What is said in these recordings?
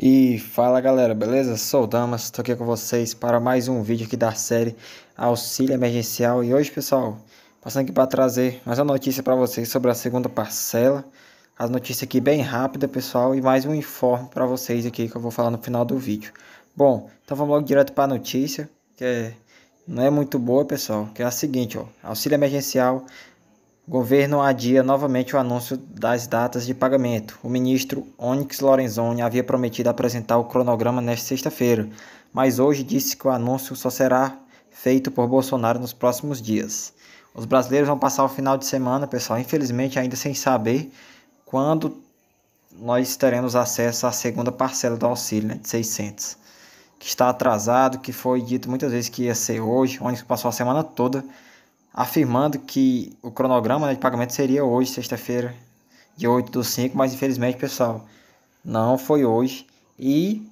E fala galera, beleza? Sou o Damas, estou aqui com vocês para mais um vídeo aqui da série Auxílio Emergencial. E hoje, pessoal, passando aqui para trazer mais uma notícia para vocês sobre a segunda parcela. As notícias aqui bem rápida, pessoal, e mais um informe para vocês aqui que eu vou falar no final do vídeo. Bom, então vamos logo direto para a notícia, que é, não é muito boa, pessoal, que é a seguinte, ó. Auxílio Emergencial governo adia novamente o anúncio das datas de pagamento. O ministro Onyx Lorenzoni havia prometido apresentar o cronograma nesta sexta-feira, mas hoje disse que o anúncio só será feito por Bolsonaro nos próximos dias. Os brasileiros vão passar o final de semana, pessoal, infelizmente ainda sem saber quando nós teremos acesso à segunda parcela do auxílio né, de 600, que está atrasado, que foi dito muitas vezes que ia ser hoje, onde passou a semana toda afirmando que o cronograma né, de pagamento seria hoje, sexta-feira, dia 8 do 5, mas infelizmente, pessoal, não foi hoje. E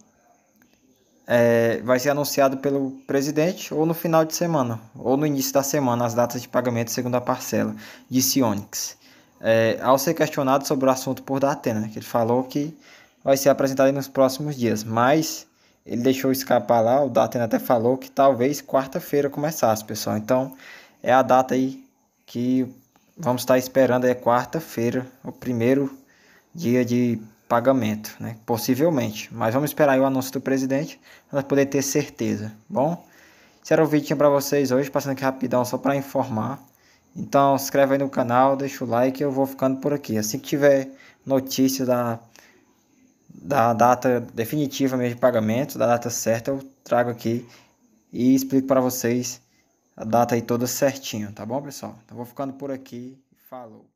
é, vai ser anunciado pelo presidente ou no final de semana, ou no início da semana, as datas de pagamento segundo a parcela, disse Onyx. É, ao ser questionado sobre o assunto por Datena, né, que ele falou que vai ser apresentado nos próximos dias, mas ele deixou escapar lá, o Datena até falou que talvez quarta-feira começasse, pessoal. Então, é a data aí que vamos estar esperando é quarta-feira, o primeiro dia de pagamento, né? Possivelmente, mas vamos esperar o anúncio do presidente para poder ter certeza, bom? Esse era o vídeo para vocês hoje, passando aqui rapidão só para informar. Então, se inscreve aí no canal, deixa o like, eu vou ficando por aqui. Assim que tiver notícia da da data definitiva mesmo de pagamento, da data certa, eu trago aqui e explico para vocês a data aí toda certinho, tá bom, pessoal? Então vou ficando por aqui. Falou.